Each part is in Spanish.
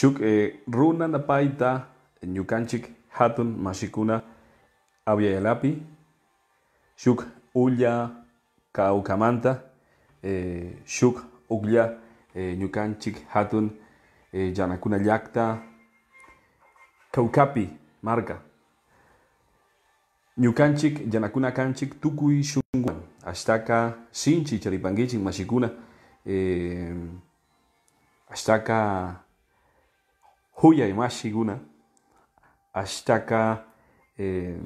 Shuk eh, runa napaita nyukanchik hatun mashikuna yalapi Shuk ulla kaukamanta. Eh, Shuk ulla nyukanchik eh, hatun yanakuna yakta kaukapi marca. Nyukanchik yanakuna kanchik tukui shunguman ashtaka sinchi charipankichik mashikuna eh, ashtaka huya Mashiguna, ashtaka eh,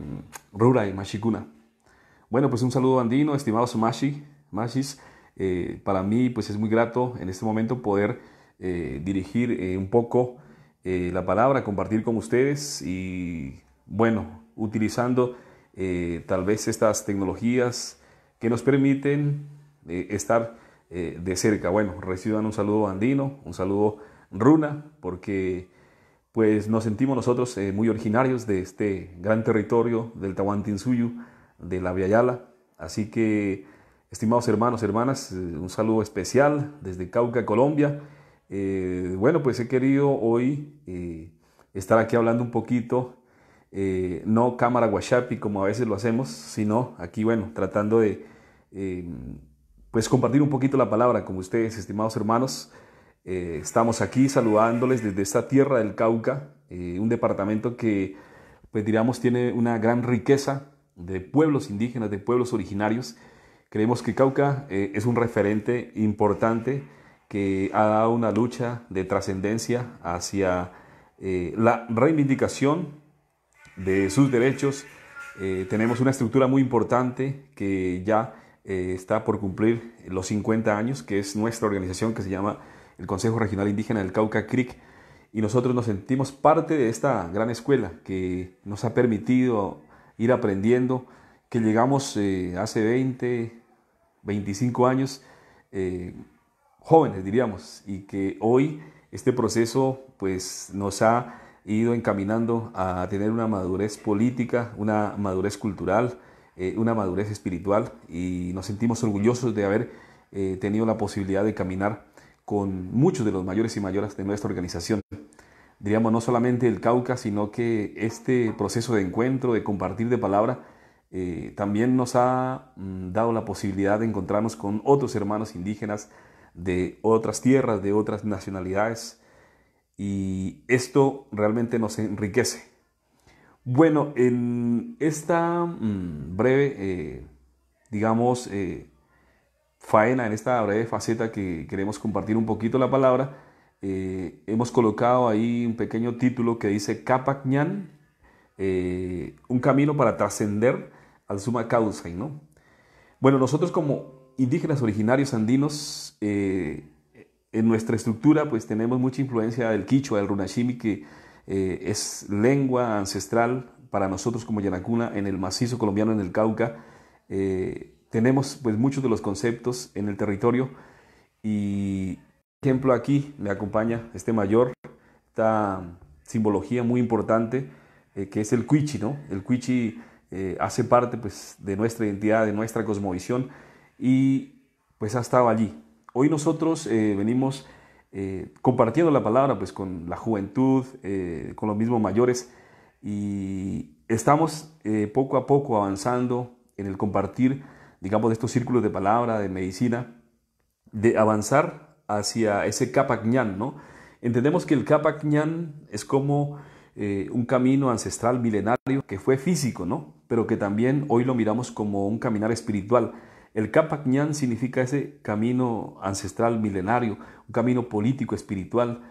rura Mashiguna. Bueno, pues un saludo andino, estimados mashi, mashis. Eh, para mí pues es muy grato en este momento poder eh, dirigir eh, un poco la palabra, compartir con ustedes y bueno, utilizando tal vez estas tecnologías que nos permiten estar de cerca. Bueno, reciban un saludo andino, un saludo runa, porque pues nos sentimos nosotros eh, muy originarios de este gran territorio del Tahuantinsuyu, de la Viayala. Así que, estimados hermanos, hermanas, eh, un saludo especial desde Cauca, Colombia. Eh, bueno, pues he querido hoy estar aquí hablando un poquito, no cámara guachapi como a veces lo hacemos, sino aquí, bueno, tratando de, pues compartir un poquito la palabra con ustedes, estimados hermanos. Eh, estamos aquí saludándoles desde esta tierra del Cauca, eh, un departamento que, pues diríamos, tiene una gran riqueza de pueblos indígenas, de pueblos originarios. Creemos que Cauca eh, es un referente importante que ha dado una lucha de trascendencia hacia la reivindicación de sus derechos. tenemos una estructura muy importante que ya está por cumplir los 50 años, que es nuestra organización que se llama el Consejo Regional Indígena del Cauca Creek y nosotros nos sentimos parte de esta gran escuela que nos ha permitido ir aprendiendo, que llegamos eh, hace 20, 25 años, eh, jóvenes diríamos, y que hoy este proceso pues nos ha ido encaminando a tener una madurez política, una madurez cultural, eh, una madurez espiritual y nos sentimos orgullosos de haber tenido la posibilidad de caminar con muchos de los mayores y mayores de nuestra organización. Diríamos no solamente el Cauca, sino que este proceso de encuentro, de compartir de palabra, eh, también nos ha mm, dado la posibilidad de encontrarnos con otros hermanos indígenas de otras tierras, de otras nacionalidades, y esto realmente nos enriquece. Bueno, en esta mm, breve, eh, digamos, eh, faena, en esta breve faceta que queremos compartir un poquito la palabra, eh, hemos colocado ahí un pequeño título que dice Kapak eh, un camino para trascender al Suma ¿no? Bueno, nosotros como indígenas originarios andinos, eh, en nuestra estructura pues tenemos mucha influencia del quicho del runashimi, que es lengua ancestral para nosotros como yanacuna en el macizo colombiano, en el Cauca, tenemos pues muchos de los conceptos en el territorio y ejemplo aquí me acompaña este mayor, esta simbología muy importante eh, que es el cuichi, ¿no? El cuichi eh, hace parte pues de nuestra identidad, de nuestra cosmovisión y pues ha estado allí. Hoy nosotros eh, venimos compartiendo la palabra pues con la juventud, con los mismos mayores y estamos poco a poco avanzando en el compartir digamos, de estos círculos de palabra, de medicina, de avanzar hacia ese Kapak ¿no? Entendemos que el Kapak es como eh, un camino ancestral milenario que fue físico, ¿no? Pero que también hoy lo miramos como un caminar espiritual. El Kapak significa ese camino ancestral milenario, un camino político, espiritual,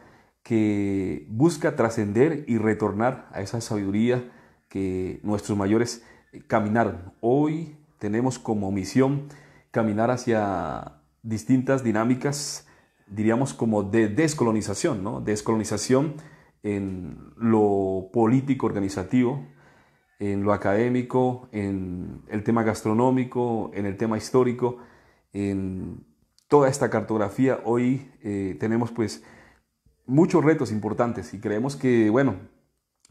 que busca trascender y retornar a esa sabiduría que nuestros mayores caminaron. Hoy tenemos como misión caminar hacia distintas dinámicas, diríamos como de descolonización, ¿no? Descolonización en lo político organizativo, en lo académico, en el tema gastronómico, en el tema histórico, en toda esta cartografía. Hoy eh, tenemos pues muchos retos importantes y creemos que, bueno,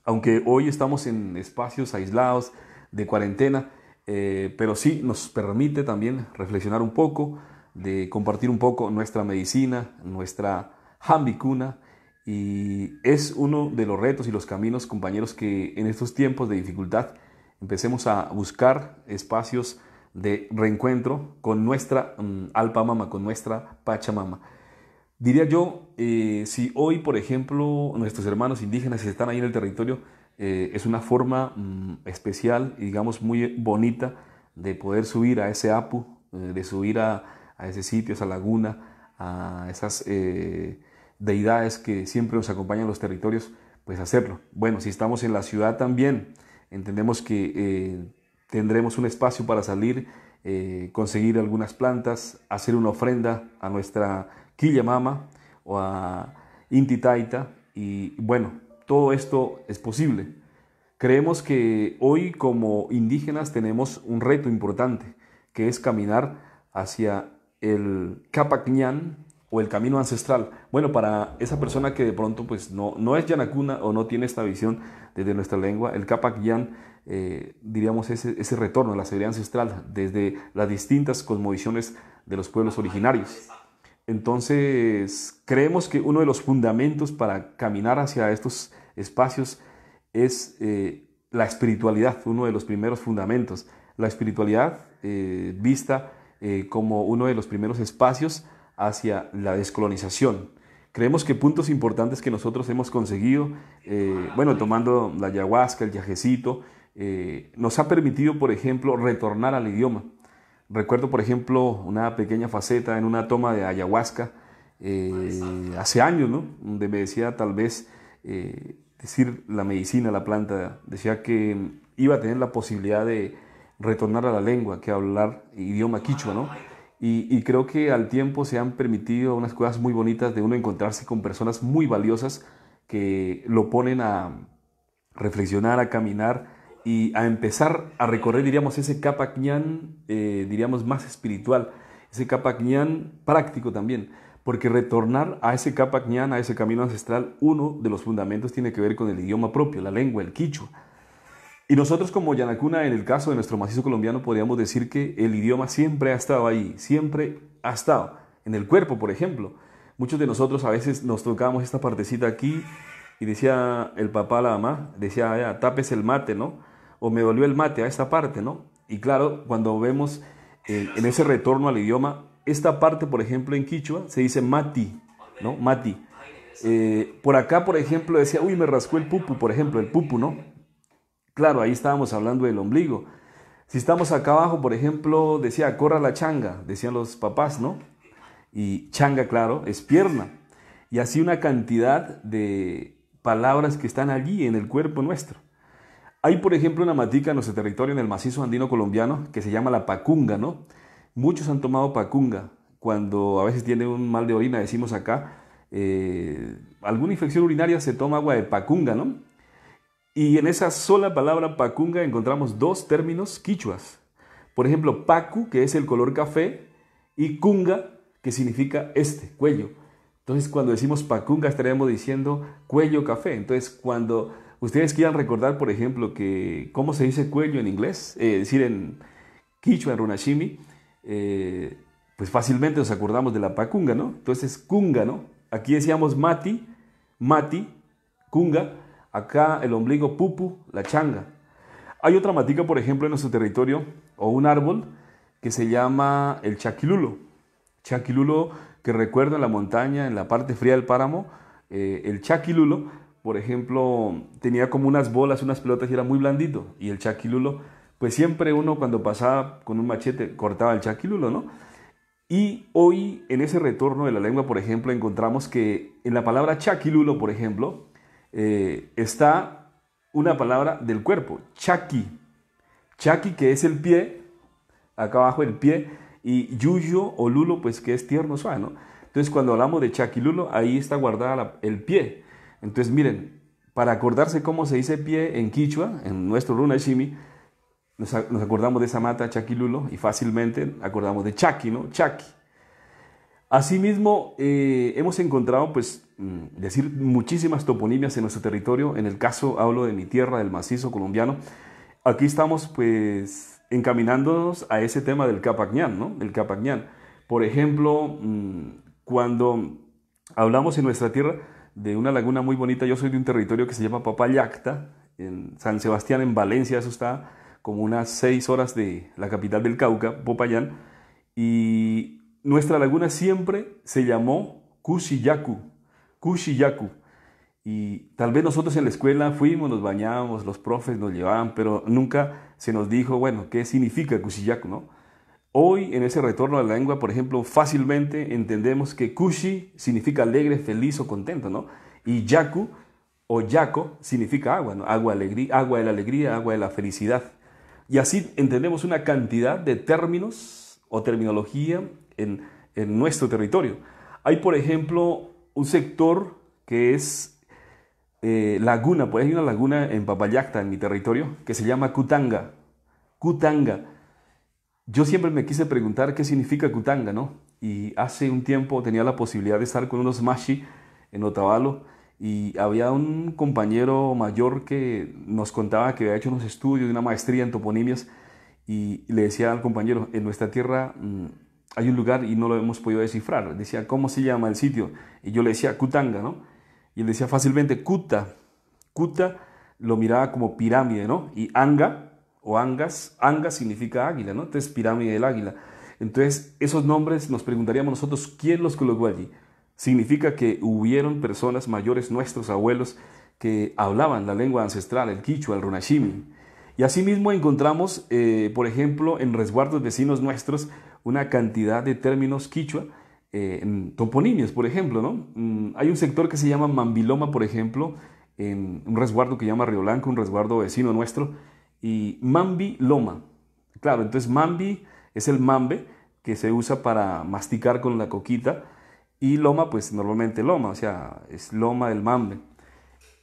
aunque hoy estamos en espacios aislados de cuarentena, eh, pero sí nos permite también reflexionar un poco, de compartir un poco nuestra medicina, nuestra jambicuna, y es uno de los retos y los caminos, compañeros, que en estos tiempos de dificultad empecemos a buscar espacios de reencuentro con nuestra mm, alpa mama con nuestra pachamama. Diría yo, eh, si hoy, por ejemplo, nuestros hermanos indígenas están ahí en el territorio, eh, es una forma mm, especial y digamos muy bonita de poder subir a ese APU, eh, de subir a, ese sitio, a esa laguna, a esas eh, deidades que siempre nos acompañan en los territorios, pues hacerlo. Bueno, si estamos en la ciudad también, entendemos que tendremos un espacio para salir, conseguir algunas plantas, hacer una ofrenda a nuestra mama o a Intitaita y bueno, todo esto es posible. Creemos que hoy como indígenas tenemos un reto importante, que es caminar hacia el Ñan o el camino ancestral. Bueno, para esa persona que de pronto pues no, no es yanacuna o no tiene esta visión desde nuestra lengua, el Capacñán, eh, diríamos, ese, ese retorno a la sabiduría ancestral desde las distintas cosmovisiones de los pueblos originarios. Entonces, creemos que uno de los fundamentos para caminar hacia estos espacios es eh, la espiritualidad, uno de los primeros fundamentos. La espiritualidad eh, vista eh, como uno de los primeros espacios hacia la descolonización. Creemos que puntos importantes que nosotros hemos conseguido, bueno, tomando la ayahuasca, el yajecito, nos ha permitido, por ejemplo, retornar al idioma. Recuerdo, por ejemplo, una pequeña faceta en una toma de ayahuasca hace años, ¿no? Donde me decía tal vez decir la medicina, la planta, decía que iba a tener la posibilidad de retornar a la lengua, que hablar idioma quichua, ¿no? Y, creo que al tiempo se han permitido unas cosas muy bonitas de uno encontrarse con personas muy valiosas que lo ponen a reflexionar, a caminar y a empezar a recorrer, diríamos, ese capa eh, diríamos, más espiritual, ese Ñan práctico también. Porque retornar a ese capa a ese camino ancestral, uno de los fundamentos tiene que ver con el idioma propio, la lengua, el quichua. Y nosotros como Yanacuna, en el caso de nuestro macizo colombiano, podríamos decir que el idioma siempre ha estado ahí, siempre ha estado. En el cuerpo, por ejemplo. Muchos de nosotros a veces nos tocamos esta partecita aquí y decía el papá a la mamá, decía, tapes el mate, ¿no? O me volvió el mate a esta parte, ¿no? Y claro, cuando vemos eh, en ese retorno al idioma, esta parte, por ejemplo, en Quichua se dice mati, ¿no? Mati. Eh, por acá, por ejemplo, decía, uy, me rascó el pupu, por ejemplo, el pupu, ¿no? Claro, ahí estábamos hablando del ombligo. Si estamos acá abajo, por ejemplo, decía, corra la changa, decían los papás, ¿no? Y changa, claro, es pierna. Y así una cantidad de palabras que están allí en el cuerpo nuestro. Hay, por ejemplo, una matica en nuestro territorio, en el macizo andino colombiano, que se llama la pacunga, ¿no? Muchos han tomado pacunga. Cuando a veces tiene un mal de orina, decimos acá, eh, alguna infección urinaria se toma agua de pacunga, ¿no? Y en esa sola palabra pacunga encontramos dos términos quichuas. Por ejemplo, pacu, que es el color café, y cunga, que significa este, cuello. Entonces, cuando decimos pacunga, estaríamos diciendo cuello café. Entonces, cuando ustedes quieran recordar, por ejemplo, que cómo se dice cuello en inglés, es eh, decir, en quichua, en runashimi, eh, pues fácilmente nos acordamos de la pacunga, ¿no? Entonces, cunga, ¿no? Aquí decíamos mati, mati, cunga, acá el ombligo pupu, la changa. Hay otra matica, por ejemplo, en nuestro territorio, o un árbol, que se llama el chaquilulo. Chaquilulo que recuerda en la montaña, en la parte fría del páramo, eh, el chaquilulo, por ejemplo, tenía como unas bolas, unas pelotas y era muy blandito. Y el chaquilulo pues siempre uno cuando pasaba con un machete cortaba el chaquilulo, ¿no? Y hoy en ese retorno de la lengua, por ejemplo, encontramos que en la palabra chaquilulo, por ejemplo, eh, está una palabra del cuerpo, chaki. Chaki que es el pie, acá abajo el pie, y yuyo o lulo, pues que es tierno, suave, ¿no? Entonces cuando hablamos de chaquilulo, ahí está guardada el pie. Entonces miren, para acordarse cómo se dice pie en quichua, en nuestro runashimi, nos, acordamos de esa mata Chaquilulo y fácilmente acordamos de Chaqui, ¿no? Chaqui. Asimismo, eh, hemos encontrado, pues, mm, decir, muchísimas toponimias en nuestro territorio. En el caso, hablo de mi tierra, del macizo colombiano. Aquí estamos, pues, encaminándonos a ese tema del Capacñán, ¿no? El Capacñán. Por ejemplo, mm, cuando hablamos en nuestra tierra de una laguna muy bonita, yo soy de un territorio que se llama Papayacta, en San Sebastián, en Valencia, eso está como unas seis horas de la capital del Cauca, Popayán, y nuestra laguna siempre se llamó kushi Cushiyaku. Y tal vez nosotros en la escuela fuimos, nos bañábamos, los profes nos llevaban, pero nunca se nos dijo, bueno, ¿qué significa Cushiyaku, no? Hoy, en ese retorno a la lengua, por ejemplo, fácilmente entendemos que Kushi significa alegre, feliz o contento, ¿no? Y Yaku o Yaco significa agua, ¿no? Agua, alegría, agua de la alegría, agua de la felicidad. Y así entendemos una cantidad de términos o terminología en, nuestro territorio. Hay, por ejemplo, un sector que es eh, laguna, pues hay una laguna en Papayacta, en mi territorio, que se llama Kutanga. Cutanga. Yo siempre me quise preguntar qué significa Kutanga, ¿no? Y hace un tiempo tenía la posibilidad de estar con unos mashi en Otavalo y había un compañero mayor que nos contaba que había hecho unos estudios de una maestría en toponimias y le decía al compañero, en nuestra tierra mm, hay un lugar y no lo hemos podido descifrar. Decía, ¿cómo se llama el sitio? Y yo le decía, Kutanga, ¿no? Y él decía fácilmente, Cuta. Cuta lo miraba como pirámide, ¿no? Y Anga o Angas, Anga significa águila, ¿no? Entonces, pirámide del águila. Entonces, esos nombres nos preguntaríamos nosotros, ¿quién los colocó allí? Significa que hubieron personas mayores, nuestros abuelos, que hablaban la lengua ancestral, el quichua, el runashimi. Y asimismo encontramos, eh, por ejemplo, en resguardos vecinos nuestros, una cantidad de términos quichua, eh, en toponimias por ejemplo. ¿no? Mm, hay un sector que se llama Mambiloma, por ejemplo, en un resguardo que llama Río Blanco, un resguardo vecino nuestro, y loma Claro, entonces Mambi es el mambe que se usa para masticar con la coquita y loma, pues normalmente loma, o sea, es loma del mambe.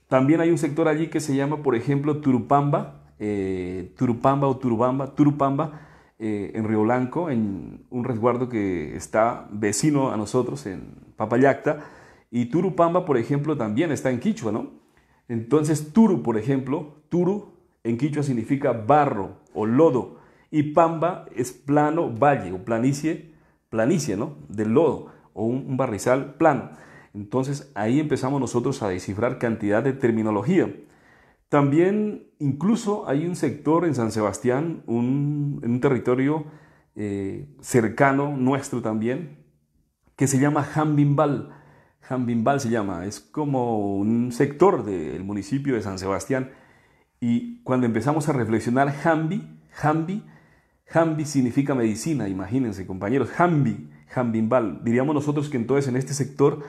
También hay un sector allí que se llama, por ejemplo, Turupamba, eh, Turupamba o Turubamba, Turupamba, eh, en Río Blanco, en un resguardo que está vecino a nosotros, en Papayacta. Y Turupamba, por ejemplo, también está en Quichua, ¿no? Entonces, Turu, por ejemplo, Turu en Quichua significa barro o lodo. Y Pamba es plano, valle o planicie, planicie, ¿no? Del lodo o un barrizal plano. Entonces ahí empezamos nosotros a descifrar cantidad de terminología. También incluso hay un sector en San Sebastián, un, en un territorio eh, cercano nuestro también, que se llama Jambimbal. Jambimbal se llama, es como un sector del municipio de San Sebastián. Y cuando empezamos a reflexionar, Jambi, Jambi, Jambi significa medicina, imagínense compañeros, Jambi Jambimbal. Diríamos nosotros que entonces en este sector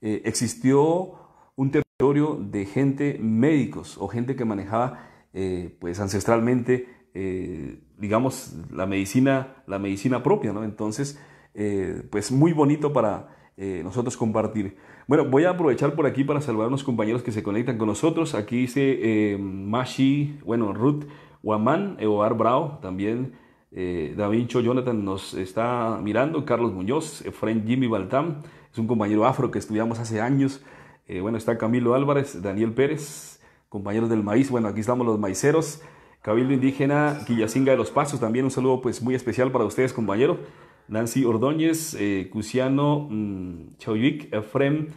eh, existió un territorio de gente médicos o gente que manejaba eh, pues ancestralmente, eh, digamos, la medicina, la medicina propia, ¿no? Entonces, pues muy bonito para nosotros compartir. Bueno, voy a aprovechar por aquí para saludar a los compañeros que se conectan con nosotros. Aquí dice Mashi, bueno, Ruth Waman, Eobar Bravo, también eh, Davincho Jonathan nos está mirando, Carlos Muñoz, friend Jimmy Baltam, es un compañero afro que estudiamos hace años. Eh, bueno, está Camilo Álvarez, Daniel Pérez, compañeros del maíz. Bueno, aquí estamos los maiceros. Cabildo Indígena, Quillacinga de los Pasos, también un saludo pues muy especial para ustedes, compañero. Nancy Ordóñez, eh, Cusiano mmm, friend Efrem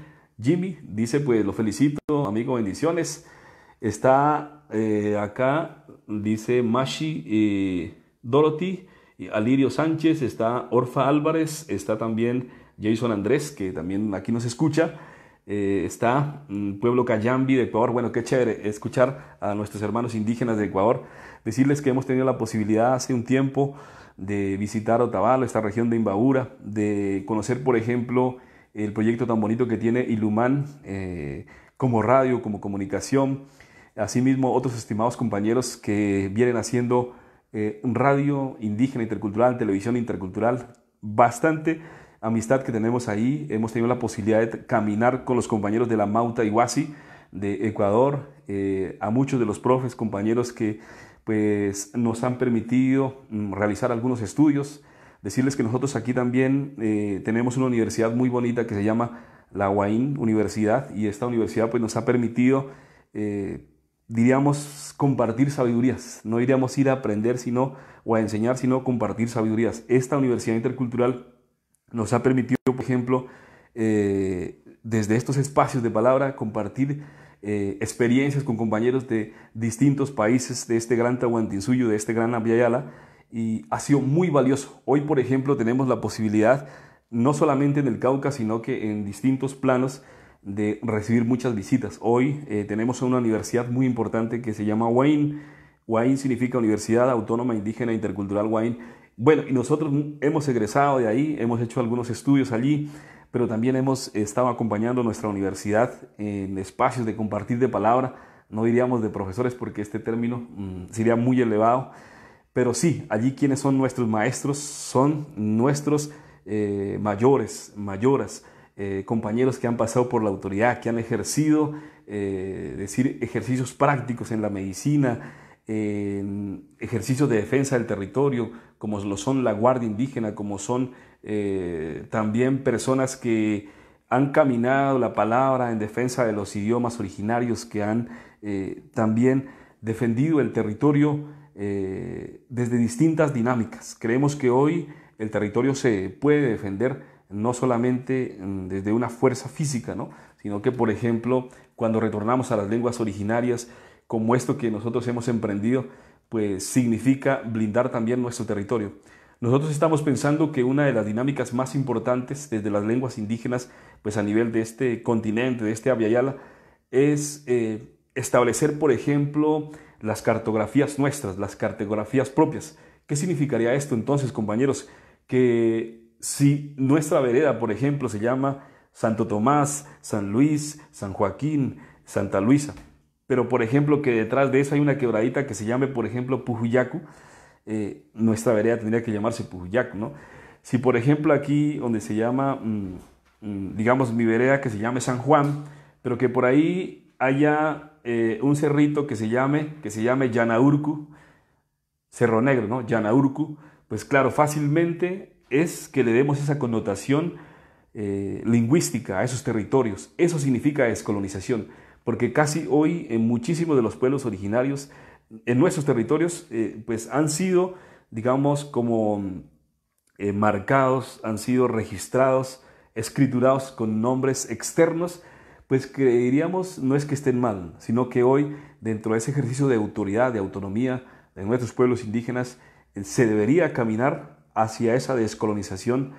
Jimmy, dice pues lo felicito, amigo, bendiciones. Está eh, acá, dice Mashi Dorothy, Alirio Sánchez, está Orfa Álvarez, está también Jason Andrés, que también aquí nos escucha. Eh, está mm, Pueblo Cayambi de Ecuador. Bueno, qué chévere escuchar a nuestros hermanos indígenas de Ecuador. Decirles que hemos tenido la posibilidad hace un tiempo de visitar Otavalo, esta región de Imbabura, de conocer, por ejemplo, el proyecto tan bonito que tiene Ilumán eh, como radio, como comunicación. Asimismo, otros estimados compañeros que vienen haciendo eh, radio indígena intercultural, televisión intercultural, bastante amistad que tenemos ahí. Hemos tenido la posibilidad de caminar con los compañeros de la Mauta Iguasi de Ecuador, eh, a muchos de los profes, compañeros que pues, nos han permitido mm, realizar algunos estudios. Decirles que nosotros aquí también eh, tenemos una universidad muy bonita que se llama la huaín Universidad y esta universidad pues, nos ha permitido diríamos, compartir sabidurías. No iríamos ir a aprender sino, o a enseñar, sino compartir sabidurías. Esta universidad intercultural nos ha permitido, por ejemplo, eh, desde estos espacios de palabra, compartir eh, experiencias con compañeros de distintos países de este gran Tahuantinsuyo, de este gran Abiyayala y ha sido muy valioso. Hoy, por ejemplo, tenemos la posibilidad, no solamente en el Cauca, sino que en distintos planos, de recibir muchas visitas. Hoy eh, tenemos una universidad muy importante que se llama Wayne. Wayne significa Universidad Autónoma Indígena Intercultural Wayne. Bueno, y nosotros hemos egresado de ahí, hemos hecho algunos estudios allí, pero también hemos estado acompañando nuestra universidad en espacios de compartir de palabra, no diríamos de profesores porque este término mm, sería muy elevado, pero sí, allí quienes son nuestros maestros son nuestros mayores eh, mayores, mayoras eh, compañeros que han pasado por la autoridad, que han ejercido, eh, decir, ejercicios prácticos en la medicina, ejercicios de defensa del territorio, como lo son la Guardia Indígena, como son eh, también personas que han caminado la palabra en defensa de los idiomas originarios, que han también defendido el territorio desde distintas dinámicas. Creemos que hoy el territorio se puede defender no solamente mm, desde una fuerza física, ¿no? sino que, por ejemplo, cuando retornamos a las lenguas originarias, como esto que nosotros hemos emprendido, pues significa blindar también nuestro territorio. Nosotros estamos pensando que una de las dinámicas más importantes desde las lenguas indígenas, pues a nivel de este continente, de este Aviala, es eh, establecer, por ejemplo, las cartografías nuestras, las cartografías propias. ¿Qué significaría esto entonces, compañeros? Que si nuestra vereda, por ejemplo, se llama Santo Tomás, San Luis, San Joaquín, Santa Luisa, pero por ejemplo que detrás de eso hay una quebradita que se llame, por ejemplo, Pujuyacu, eh, nuestra vereda tendría que llamarse Pujuyacu, ¿no? Si por ejemplo aquí donde se llama, mm, mm, digamos, mi vereda que se llame San Juan, pero que por ahí haya eh, un cerrito que se llame, que se llame Yanaurcu, Cerro Negro, ¿no? Yanaurcu, pues claro, fácilmente es que le demos esa connotación eh, lingüística a esos territorios. Eso significa descolonización, porque casi hoy en muchísimos de los pueblos originarios en nuestros territorios eh, pues han sido, digamos, como eh, marcados, han sido registrados, escriturados con nombres externos, pues creeríamos, no es que estén mal, sino que hoy dentro de ese ejercicio de autoridad, de autonomía de nuestros pueblos indígenas, se debería caminar hacia esa descolonización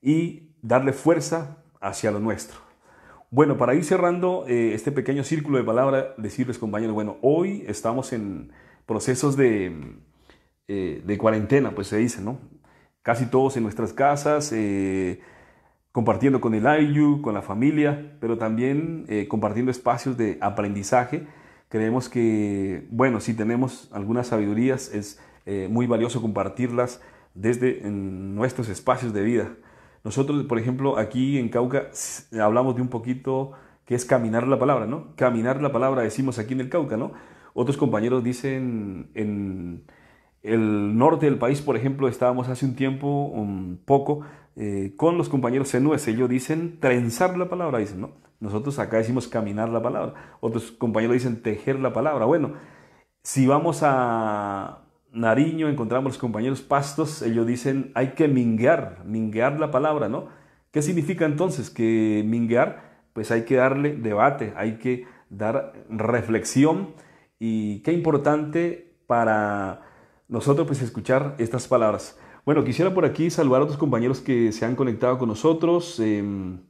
y darle fuerza hacia lo nuestro. Bueno, para ir cerrando eh, este pequeño círculo de palabra, decirles compañeros, bueno, hoy estamos en procesos de, eh, de cuarentena, pues se dice, ¿no? Casi todos en nuestras casas, eh, compartiendo con el IU, con la familia, pero también compartiendo espacios de aprendizaje. Creemos que, bueno, si tenemos algunas sabidurías, es muy valioso compartirlas desde nuestros espacios de vida. Nosotros, por ejemplo, aquí en Cauca hablamos de un poquito que es caminar la palabra, ¿no? Caminar la palabra decimos aquí en el Cauca, ¿no? Otros compañeros dicen en el norte del país, por ejemplo, estábamos hace un tiempo, un poco, eh, con los compañeros y ellos dicen trenzar la palabra, dicen, ¿no? Nosotros acá decimos caminar la palabra, otros compañeros dicen tejer la palabra. Bueno, si vamos a Nariño encontramos los compañeros pastos, ellos dicen hay que minguear, minguear la palabra, ¿no? ¿Qué significa entonces que minguear? Pues hay que darle debate, hay que dar reflexión y qué importante para nosotros pues escuchar estas palabras. Bueno, quisiera por aquí saludar a otros compañeros que se han conectado con nosotros. Em,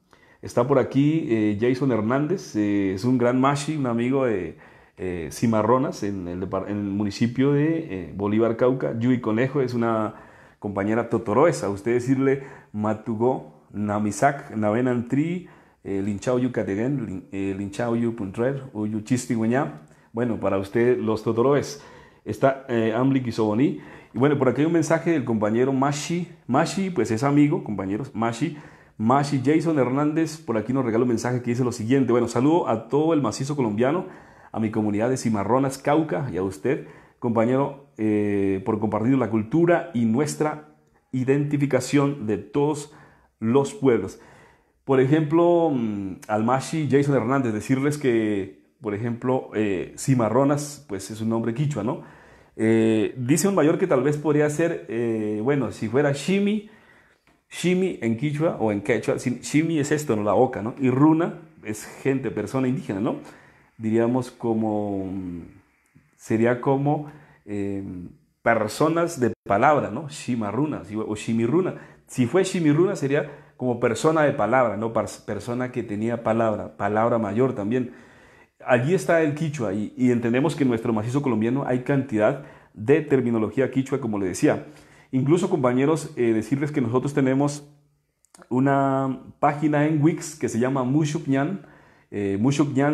está por aquí eh, Jason Hernández, eh, es un gran mashi, un amigo de eh, cimarronas en el, municipio de eh, Bolívar Cauca. Yui Conejo es una compañera totoroesa. Usted decirle Matugó, namisak Navenantri, eh, Linchao Yucategen, eh, Linchao Yupuntrer, Uyu Bueno, para usted los totoroes. Está Amli Y bueno, por aquí hay un mensaje del compañero Mashi. Mashi, pues es amigo, compañeros. Mashi. Mashi Jason Hernández, por aquí nos regala un mensaje que dice lo siguiente. Bueno, saludo a todo el macizo colombiano a mi comunidad de Cimarronas Cauca y a usted, compañero, eh, por compartir la cultura y nuestra identificación de todos los pueblos. Por ejemplo, mm, Almashi Jason Hernández, decirles que, por ejemplo, eh, Cimarronas, pues es un nombre quichua, ¿no? Eh, dice un mayor que tal vez podría ser, bueno, si fuera Shimi, Shimi en quichua o en quechua, Shimi es esto, ¿no? La oca, ¿no? Y runa es gente, persona indígena, ¿no? diríamos como, mm, sería como em, personas de palabra, ¿no? Shimaruna o Shimiruna. Si fue Shimiruna sería como persona de palabra, ¿no? Persona que tenía palabra, palabra mayor también. Allí está el quichua y, entendemos que en nuestro macizo colombiano hay cantidad de terminología quichua, como le decía. Incluso, compañeros, eh, decirles que nosotros tenemos una página en Wix que se llama Mushupñan, eh,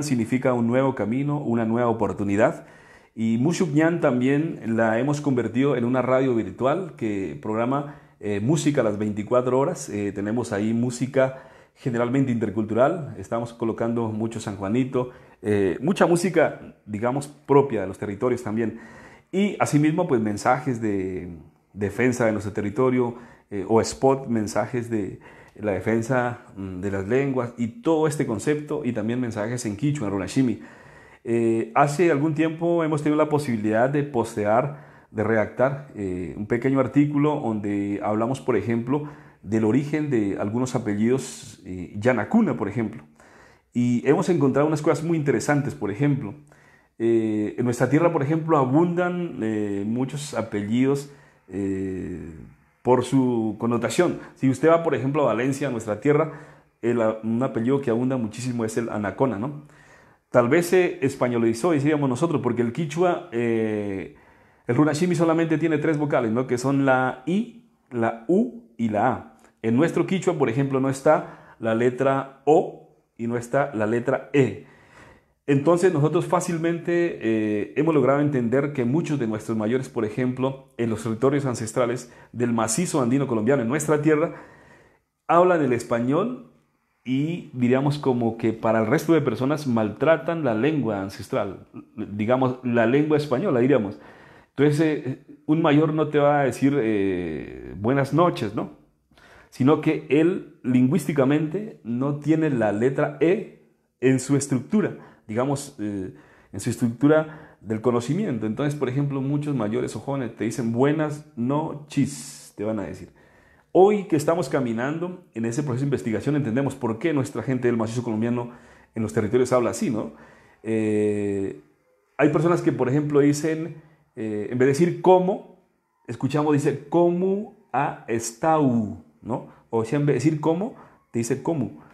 significa un nuevo camino, una nueva oportunidad. Y Mushuknyan también la hemos convertido en una radio virtual que programa eh, música a las 24 horas. Eh, tenemos ahí música generalmente intercultural. Estamos colocando mucho San Juanito, eh, mucha música, digamos, propia de los territorios también. Y asimismo, pues mensajes de defensa de nuestro territorio o spot, mensajes de, la defensa mm, de las lenguas y todo este concepto y también mensajes en Kichwa, en Runashimi. Eh, hace algún tiempo hemos tenido la posibilidad de postear, de redactar eh, un pequeño artículo donde hablamos, por ejemplo, del origen de algunos apellidos eh, por ejemplo. Y hemos encontrado unas cosas muy interesantes, por ejemplo. Eh, en nuestra tierra, por ejemplo, abundan muchos apellidos por su connotación. Si usted va, por ejemplo, a Valencia, a nuestra tierra, un apellido que abunda muchísimo es el anacona, ¿no? Tal vez se españolizó, decíamos nosotros, porque el quichua, eh, el runashimi solamente tiene tres vocales, ¿no? Que son la I, la U y la A. En nuestro quichua, por ejemplo, no está la letra O y no está la letra E. Entonces nosotros fácilmente eh, hemos logrado entender que muchos de nuestros mayores, por ejemplo, en los territorios ancestrales del macizo andino colombiano, en nuestra tierra, hablan el español y diríamos como que para el resto de personas maltratan la lengua ancestral, digamos la lengua española, diríamos. Entonces eh, un mayor no te va a decir eh, buenas noches, ¿no? Sino que él lingüísticamente no tiene la letra E en su estructura digamos, eh, en su estructura del conocimiento. Entonces, por ejemplo, muchos mayores o jóvenes te dicen buenas noches, te van a decir. Hoy que estamos caminando en ese proceso de investigación entendemos por qué nuestra gente del macizo colombiano en los territorios habla así, ¿no? Eh, hay personas que, por ejemplo, dicen, eh, en vez de decir cómo, escuchamos, dice, como a estado ¿no? O sea, en vez de decir cómo, te dice cómo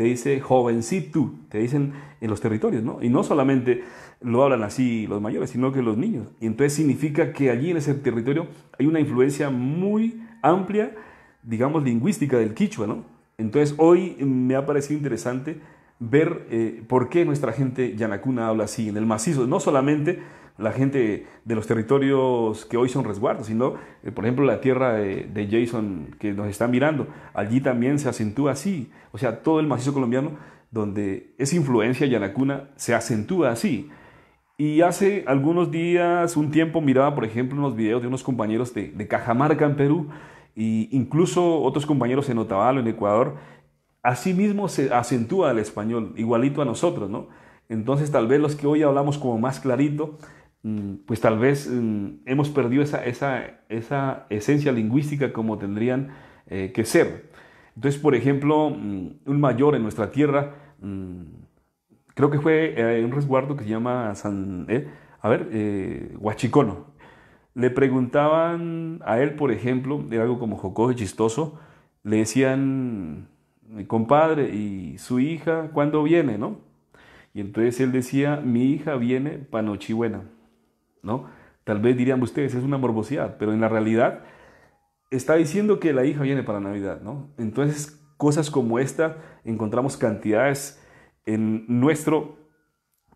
te dice jovencito, te dicen en los territorios, ¿no? Y no solamente lo hablan así los mayores, sino que los niños. Y entonces significa que allí en ese territorio hay una influencia muy amplia, digamos, lingüística del quichua, ¿no? Entonces hoy me ha parecido interesante ver eh, por qué nuestra gente yanacuna habla así en el macizo, no solamente la gente de los territorios que hoy son resguardos, sino, eh, por ejemplo, la tierra de, Jason que nos están mirando, allí también se acentúa así, o sea, todo el macizo colombiano, donde esa influencia yanacuna se acentúa así. Y hace algunos días, un tiempo, miraba, por ejemplo, unos videos de unos compañeros de, Cajamarca, en Perú, e incluso otros compañeros en Otavalo, en Ecuador, asimismo se acentúa el español, igualito a nosotros, ¿no? Entonces, tal vez los que hoy hablamos como más clarito, Mm, pues tal vez mm, hemos perdido esa, esa, esa esencia lingüística como tendrían eh, que ser. Entonces, por ejemplo, mm, un mayor en nuestra tierra, creo que fue en eh, un resguardo que se llama San, eh, a ver, Huachicono. Le preguntaban a él, por ejemplo, era algo como jocoso y chistoso, le decían, compadre, ¿y su hija cuándo viene, no? Y entonces él decía, mi hija viene para Nochebuena. Tal vez dirían ustedes, es una morbosidad, pero en la realidad está diciendo que la hija viene para Navidad, ¿no? Entonces, cosas como esta encontramos cantidades en nuestro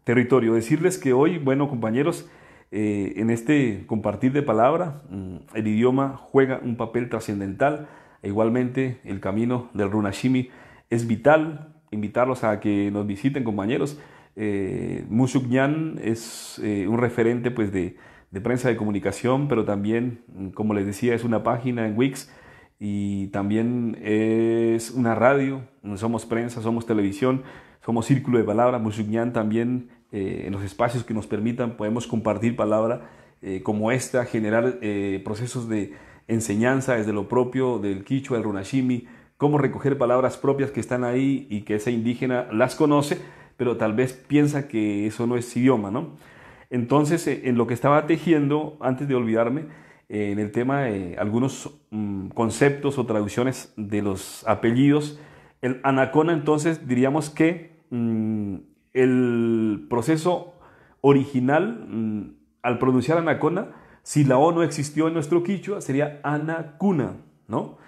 territorio. Decirles que hoy, bueno, compañeros, eh, en este compartir de palabra, mm, el idioma juega un papel trascendental. E igualmente, el camino del Runashimi es vital. Invitarlos a que nos visiten, compañeros. Eh, es eh, un referente pues, de, prensa de comunicación, pero también, mm, como les decía, es una página en Wix y también es una radio. Somos prensa, somos televisión, somos círculo de palabra. Musuqñan también, eh, en los espacios que nos permitan, podemos compartir palabra eh, como esta, generar procesos de enseñanza desde lo propio del quichua, del runashimi, cómo recoger palabras propias que están ahí y que esa indígena las conoce pero tal vez piensa que eso no es idioma, ¿no? Entonces, eh, en lo que estaba tejiendo, antes de olvidarme, eh, en el tema de algunos mm, conceptos o traducciones de los apellidos, el anacona entonces diríamos que mm, el proceso original, mm, al pronunciar anacona, si la O no existió en nuestro quichua, sería anacuna, ¿no?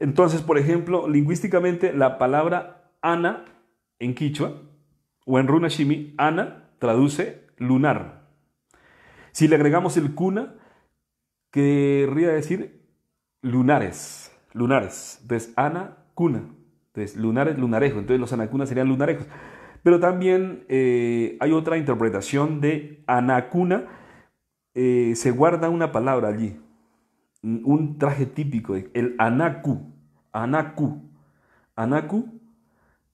Entonces, por ejemplo, lingüísticamente la palabra ana en quichua o en Runashimi, Ana traduce lunar. Si le agregamos el kuna, querría decir lunares, lunares. Entonces, Ana, kuna. Entonces, lunares, lunarejo. Entonces, los anacunas serían lunarejos. Pero también eh, hay otra interpretación de anacuna. Eh, se guarda una palabra allí, un traje típico, el anaku. Anaku. Anaku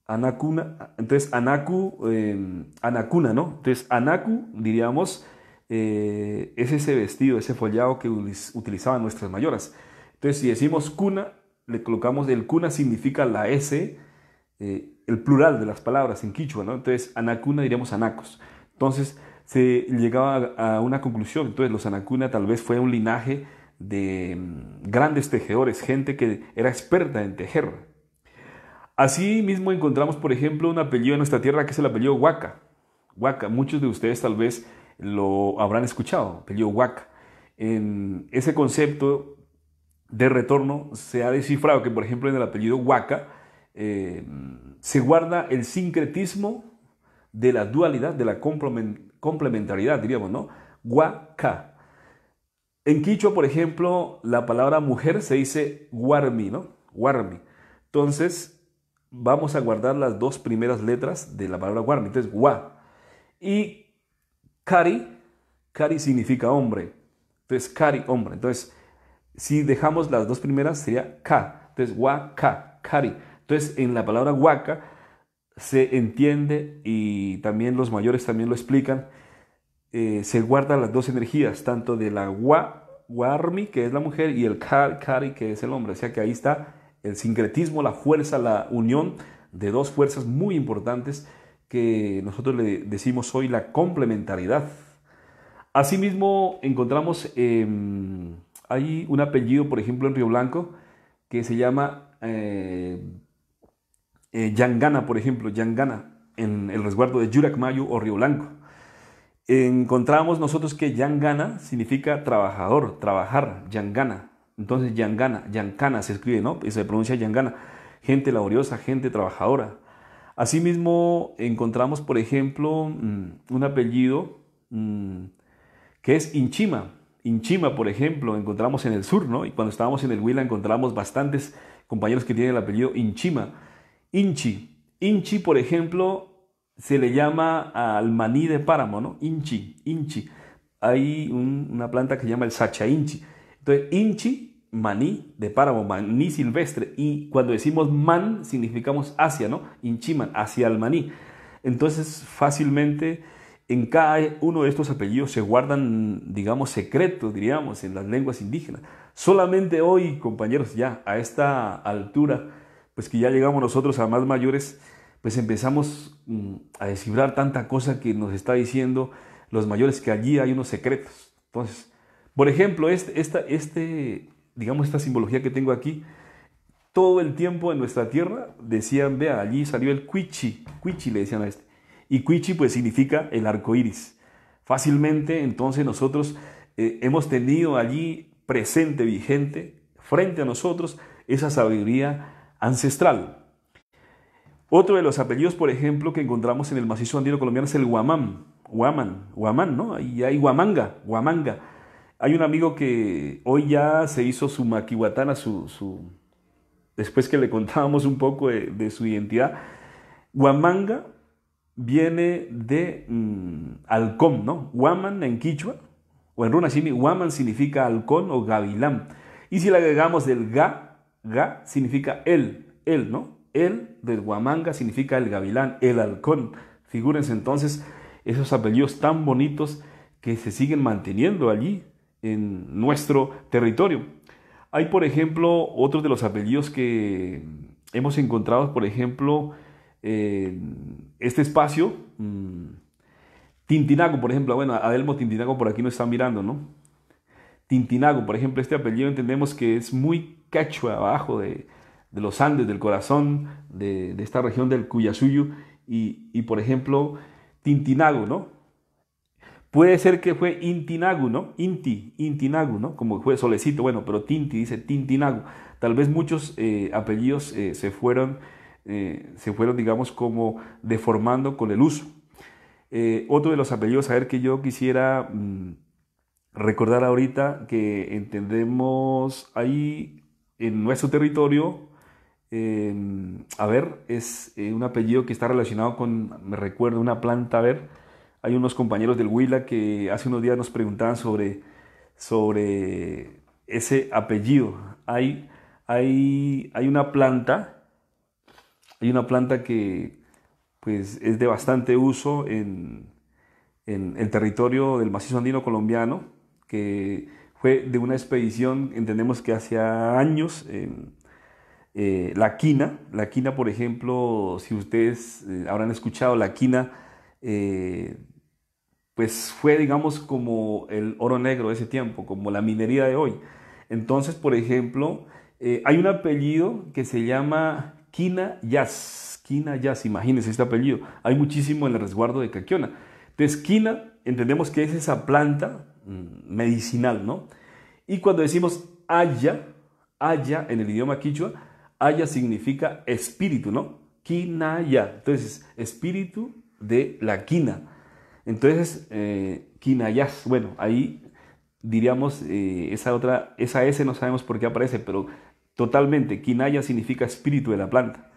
Anacuna, entonces Anaku, em, ¿no? Entonces Anaku, diríamos, eh, es ese vestido, ese follado que utilizaban nuestras mayoras. Entonces si decimos cuna, le colocamos el cuna significa la S, eh, el plural de las palabras en quichua, ¿no? Entonces Anacuna diríamos Anacos. Entonces se llegaba a, una conclusión, entonces los Anacuna tal vez fue un linaje de mm, grandes tejedores, gente que era experta en tejer, Así mismo encontramos, por ejemplo, un apellido en nuestra tierra que es el apellido Huaca. Huaca, muchos de ustedes tal vez lo habrán escuchado, apellido Huaca. En ese concepto de retorno se ha descifrado que, por ejemplo, en el apellido Huaca eh, se guarda el sincretismo de la dualidad, de la complementariedad, diríamos, ¿no? Huaca. En Quichua, por ejemplo, la palabra mujer se dice guarmi, ¿no? Guarmi. Entonces, vamos a guardar las dos primeras letras de la palabra guarmi, entonces gua. Y cari, cari significa hombre, entonces kari, hombre. Entonces, si dejamos las dos primeras sería ka, entonces gua, ka, cari. Entonces, en la palabra waka, se entiende y también los mayores también lo explican, eh, se guardan las dos energías, tanto de la gua, guarmi, que es la mujer, y el kari, que es el hombre. O sea que ahí está el sincretismo, la fuerza, la unión de dos fuerzas muy importantes que nosotros le decimos hoy la complementariedad. Asimismo, encontramos, em, hay un apellido, por ejemplo, en Río Blanco, que se llama eh, eh, Yangana, por ejemplo, Yangana, en el resguardo de Yuracmayo o Río Blanco. Encontramos nosotros que Yangana significa trabajador, trabajar, Yangana. Entonces, Yangana, Yangana se escribe, ¿no? Y se pronuncia Yangana. Gente laboriosa, gente trabajadora. Asimismo, encontramos, por ejemplo, mm, un apellido mm, que es Inchima. Inchima, por ejemplo, encontramos en el sur, ¿no? Y cuando estábamos en el Huila encontramos bastantes compañeros que tienen el apellido Inchima. Inchi. Inchi, por ejemplo, se le llama al maní de páramo, ¿no? Inchi, Inchi. Hay una planta que se llama el Sacha Inchi. Entonces, Inchi, maní de páramo, maní silvestre. Y cuando decimos man, significamos hacia, ¿no? Inchiman, hacia el maní. Entonces, fácilmente en cada uno de estos apellidos se guardan, digamos, secretos, diríamos, en las lenguas indígenas. Solamente hoy, compañeros, ya a esta altura, pues que ya llegamos nosotros a más mayores, pues empezamos mm, a descifrar tanta cosa que nos está diciendo los mayores, que allí hay unos secretos. Entonces, por ejemplo, este, esta, este, digamos, esta simbología que tengo aquí, todo el tiempo en nuestra tierra decían, vea, allí salió el cuichi, cuichi le decían a este. Y cuichi pues significa el arco iris. Fácilmente entonces nosotros eh, hemos tenido allí presente, vigente, frente a nosotros, esa sabiduría ancestral. Otro de los apellidos, por ejemplo, que encontramos en el macizo andino colombiano es el guamán, guamán, guamán, ¿no? Y hay guamanga, guamanga hay un amigo que hoy ya se hizo su maquihuatana, su, su, después que le contábamos un poco de, su identidad. Huamanga viene de halcón, mm, ¿no? Huaman en quichua, o en runasimi. huaman significa halcón o gavilán. Y si le agregamos del ga, ga significa él, él, ¿no? El de huamanga significa el gavilán, el halcón. Figúrense entonces esos apellidos tan bonitos que se siguen manteniendo allí en nuestro territorio. Hay, por ejemplo, otros de los apellidos que hemos encontrado, por ejemplo, este espacio, mm, Tintinago, por ejemplo, bueno, Adelmo Tintinago por aquí nos está mirando, ¿no? Tintinago, por ejemplo, este apellido entendemos que es muy cacho abajo de, los Andes, del corazón de, esta región del Cuyasuyo, y, y, por ejemplo, Tintinago, ¿no? Puede ser que fue Intinagu, ¿no? Inti, Intinagu, ¿no? Como fue Solecito, bueno, pero Tinti dice Tintinagu. Tal vez muchos eh, apellidos eh, se, fueron, eh, se fueron, digamos, como deformando con el uso. otro de los apellidos, a ver, que yo quisiera mm, recordar ahorita que entendemos ahí en nuestro territorio, em, a ver, es un apellido que está relacionado con, me recuerdo, una planta, a ver, hay unos compañeros del Huila que hace unos días nos preguntaban sobre, sobre ese apellido. Hay, hay, hay una planta, hay una planta que pues, es de bastante uso en, el territorio del macizo andino colombiano, que fue de una expedición, entendemos que hace años, eh, la quina, la quina por ejemplo, si ustedes eh, habrán escuchado, la quina eh, pues fue, digamos, como el oro negro de ese tiempo, como la minería de hoy. Entonces, por ejemplo, eh, hay un apellido que se llama Quina Yaz. Quina Yaz, imagínense este apellido. Hay muchísimo en el resguardo de Caquiona. Entonces, Quina, entendemos que es esa planta mm, medicinal, ¿no? Y cuando decimos haya, haya en el idioma quichua, haya significa espíritu, ¿no? Quina ya Entonces, espíritu de la quina. Entonces, eh, bueno, ahí diríamos eh, esa otra, esa S no sabemos por qué aparece, pero totalmente, quinaya significa espíritu de la planta.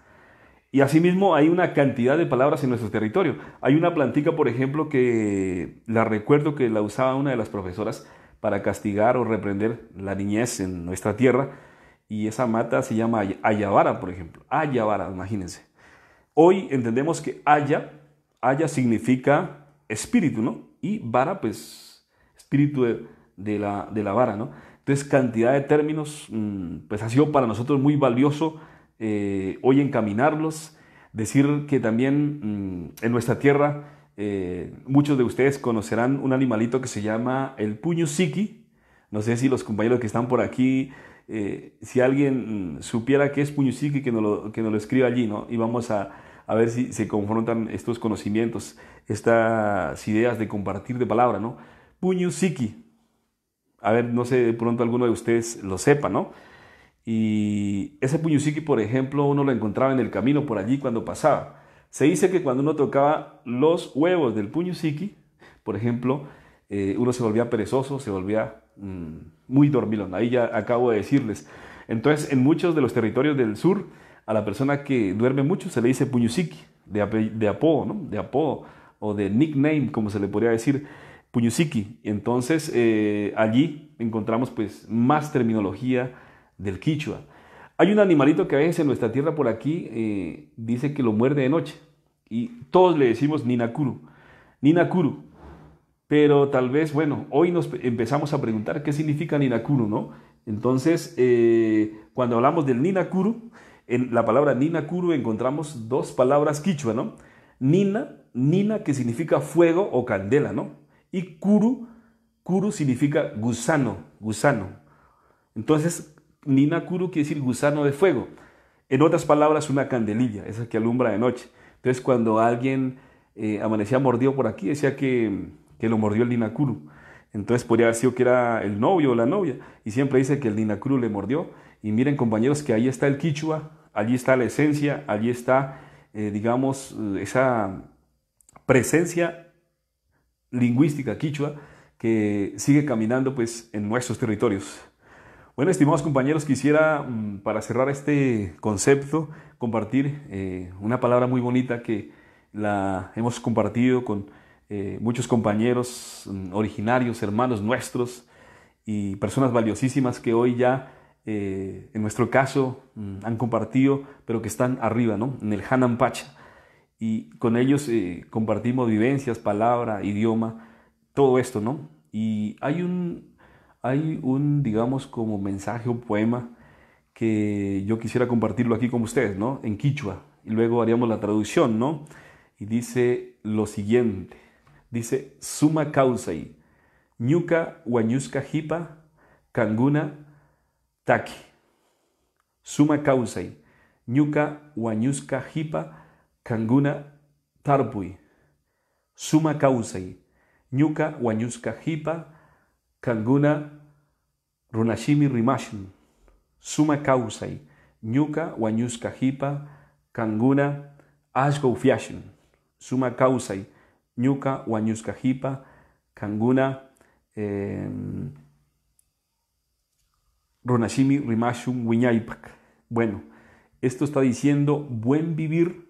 Y asimismo hay una cantidad de palabras en nuestro territorio. Hay una plantica, por ejemplo, que la recuerdo que la usaba una de las profesoras para castigar o reprender la niñez en nuestra tierra. Y esa mata se llama Ayavara, por ejemplo. Ayavara, imagínense. Hoy entendemos que Aya, Aya significa espíritu, ¿no? Y vara, pues, espíritu de, la, vara, ¿no? Entonces, cantidad de términos, mm, pues ha sido para nosotros muy valioso eh, hoy encaminarlos. Decir que también mm, en nuestra tierra eh, muchos de ustedes conocerán un animalito que se llama el puño psiqui. No sé si los compañeros que están por aquí eh, si alguien mm, supiera qué es puño que lo, que nos lo escriba allí, ¿no? Y vamos a, a ver si se confrontan estos conocimientos, estas ideas de compartir de palabra, ¿no? Puño A ver, no sé, de pronto alguno de ustedes lo sepa, ¿no? Y ese Puño por ejemplo, uno lo encontraba en el camino por allí cuando pasaba. Se dice que cuando uno tocaba los huevos del Puño por ejemplo, eh, uno se volvía perezoso, se volvía mm, muy dormilón. Ahí ya acabo de decirles. Entonces, en muchos de los territorios del sur, a la persona que duerme mucho se le dice puñusiki, de, de apodo, ¿no? De apodo o de nickname, como se le podría decir, puñusiki. Entonces, eh, allí encontramos pues más terminología del quichua. Hay un animalito que a veces en nuestra tierra por aquí eh, dice que lo muerde de noche y todos le decimos ninakuru, ninakuru. Pero tal vez, bueno, hoy nos empezamos a preguntar qué significa ninakuru, ¿no? Entonces, eh, cuando hablamos del ninakuru, en la palabra Nina encontramos dos palabras quichua, ¿no? Nina, Nina que significa fuego o candela, ¿no? Y Kuru, Kuru significa gusano, gusano. Entonces, Nina quiere decir gusano de fuego. En otras palabras, una candelilla, esa que alumbra de noche. Entonces, cuando alguien eh, amanecía mordido por aquí, decía que, lo mordió el Nina Entonces podría haber sido que era el novio o la novia. Y siempre dice que el ninacuru le mordió. Y miren compañeros que ahí está el quichua Allí está la esencia, allí está, eh, digamos, esa presencia lingüística quichua que sigue caminando pues en nuestros territorios. Bueno, estimados compañeros, quisiera mm, para cerrar este concepto compartir eh, una palabra muy bonita que la hemos compartido con eh, muchos compañeros mm, originarios, hermanos nuestros y personas valiosísimas que hoy ya eh, en nuestro caso, mm, han compartido, pero que están arriba, ¿no? En el Hanan Pacha. Y con ellos eh, compartimos vivencias, palabra, idioma, todo esto, ¿no? Y hay un, hay un, digamos, como mensaje o poema que yo quisiera compartirlo aquí con ustedes, ¿no? En quichua. Y luego haríamos la traducción, ¿no? Y dice lo siguiente. Dice, suma y ñuca huañusca Hipa, canguna Taki, Suma causai Nyuka Huañusca Hipa Kanguna Tarpui, Suma causai. Nyuka Huañusca Hipa Kanguna Runashimi Rimashin, Suma causai, Ñuka Huañusca Hipa Canguna asgo Suma causai Nyuka Huañusca Hipa Kanguna... Em, bueno, esto está diciendo buen vivir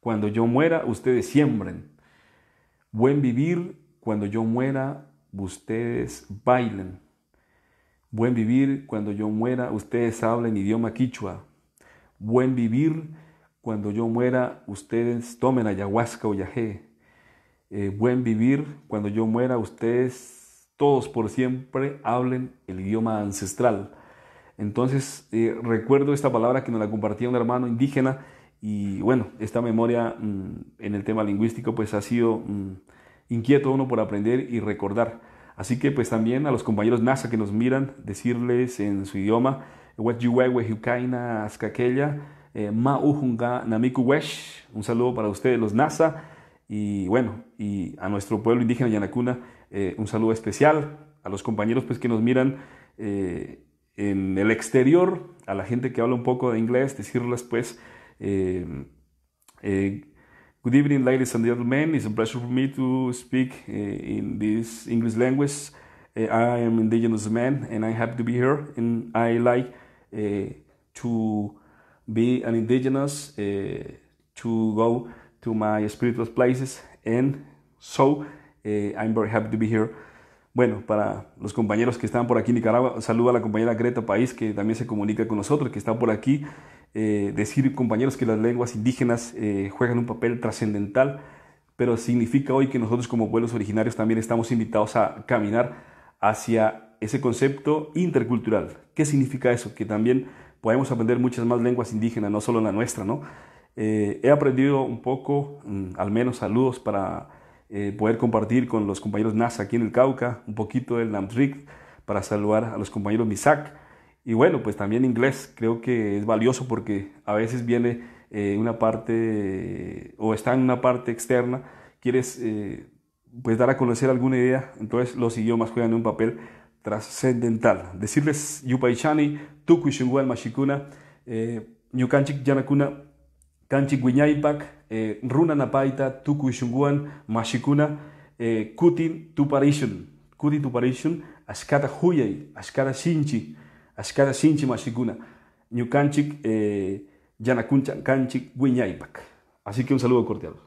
cuando yo muera, ustedes siembren. Buen vivir cuando yo muera, ustedes bailen. Buen vivir cuando yo muera, ustedes hablen idioma quichua. Buen vivir cuando yo muera, ustedes tomen ayahuasca o yajé. Eh, buen vivir cuando yo muera, ustedes todos por siempre hablen el idioma ancestral. Entonces, eh, recuerdo esta palabra que nos la compartía un hermano indígena y bueno, esta memoria mm, en el tema lingüístico pues ha sido mm, inquieto uno por aprender y recordar. Así que pues también a los compañeros NASA que nos miran, decirles en su idioma, eh, un saludo para ustedes los NASA y bueno, y a nuestro pueblo indígena Yanacuna eh, un saludo especial, a los compañeros pues que nos miran en el exterior, a la gente que habla un poco de inglés, decirles pues, eh, eh, good evening ladies and gentlemen, it's a pleasure for me to speak eh, in this English language. Eh, I am indigenous man and I'm happy to be here and I like eh, to be an indigenous, eh, to go to my spiritual places and so I'm very happy to be here. Bueno, para los compañeros que están por aquí en Nicaragua, saludo a la compañera Greta País, que también se comunica con nosotros, que está por aquí. Eh, decir, compañeros, que las lenguas indígenas eh, juegan un papel trascendental, pero significa hoy que nosotros como pueblos originarios también estamos invitados a caminar hacia ese concepto intercultural. ¿Qué significa eso? Que también podemos aprender muchas más lenguas indígenas, no solo la nuestra, ¿no? Eh, he aprendido un poco, mm, al menos saludos para eh, poder compartir con los compañeros NASA aquí en el Cauca, un poquito del NAMTRIC para saludar a los compañeros MISAC. Y bueno, pues también inglés creo que es valioso porque a veces viene eh, una parte o está en una parte externa, quieres eh, pues dar a conocer alguna idea, entonces los idiomas juegan un papel trascendental. Decirles Yupaichani, Tukuishungual Mashikuna, Nyukanchik Yanakuna, Kanchik eh, Runanapaita, Tukuishunguan, Mashikuna, eh, Kutin Tuparishun, Kutin Tuparishun, Askata Huyay, askara Sinchi, askara Sinchi Mashikuna, Nyukanchik, eh, Yanakunchan Kanchik, Así que un saludo cordial.